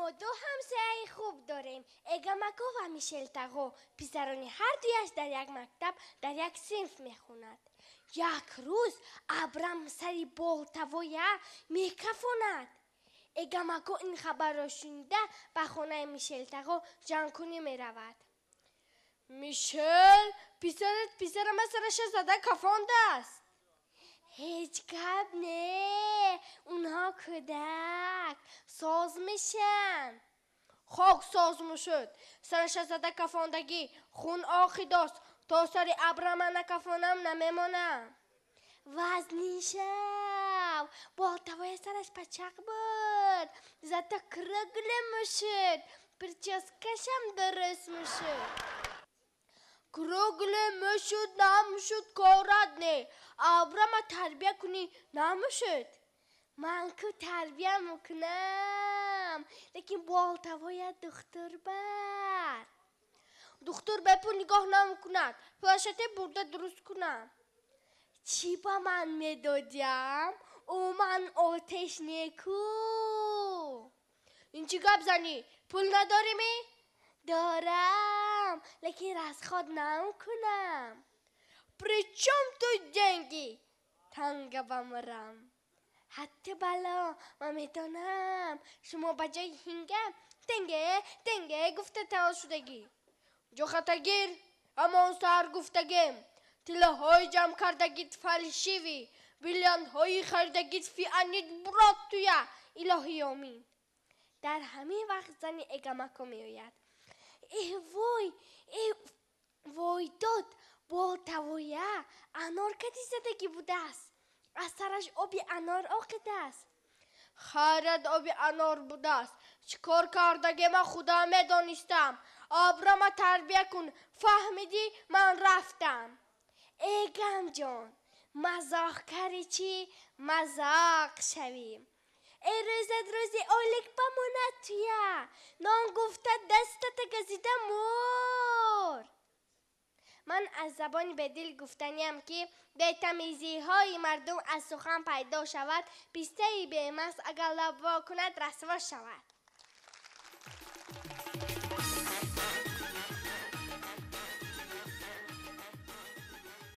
مو دو همسایه خوب داریم مکو و میشل میشلتگو پیزارونی هر دویش در یک مکتب در یک سنف میخوند یک روز ابرام سری بالتویه میکفوند مکو این خبر را شنیده به میشل میشلتگو جانکونی میرود میشل پسرت پسر من زده کفانده است هیچ کب نه اونها کودک ساز میشه хок созмушуд сараша зада кафондагӣ хун охи дост то сари абрама накафонам намемонам вазнишав болтавоя сараш пачақ буд зато кругле мушуд прическашам дурус мушуд кругле мушуд намушуд корад не абрама тарбия куни намушуд ман ку тарбия мукунам میدم لیکن بالتا باید دختر بر دختر به پو نگاه نمیکند پلاشته برده درست کنم چی با من میدادیم او من آتش نکو این چی گپ زنی پول نداری می دارم لیکن از خود نمیکنم پری چم تو جنگی تنگ بمرم حتی بلا ما میدانم шумо ба ҷои ҳингам тенге тенге гуфта тавон шудагӣ ҷохатагир ҳамон сар гуфтагем тиллаҳои ҷамъ кардагит фалишивӣ биллионҳои харидагит фианид брод туя илоҳи омин дар ҳамин вақт зани эгамако меояд эвой э вой дод бо тавоя анор кадисадагӣ будааст аз сараш оби анор оқидааст او آب انار بوده است چیکار کردگی من خدا می دانستم آب را ما تربیه کن فهمیدی من رفتم ای گم جان مزاق کری چی مزاق شویم ای روزت روزی اولیک بمونه تویا نان گفته دستت گزیده مور ман аз забони бедил гуфтаниам ки бетамизиҳои мардум аз сухан пайдо шавад пистаи бемас агар лаввокунад расво шавад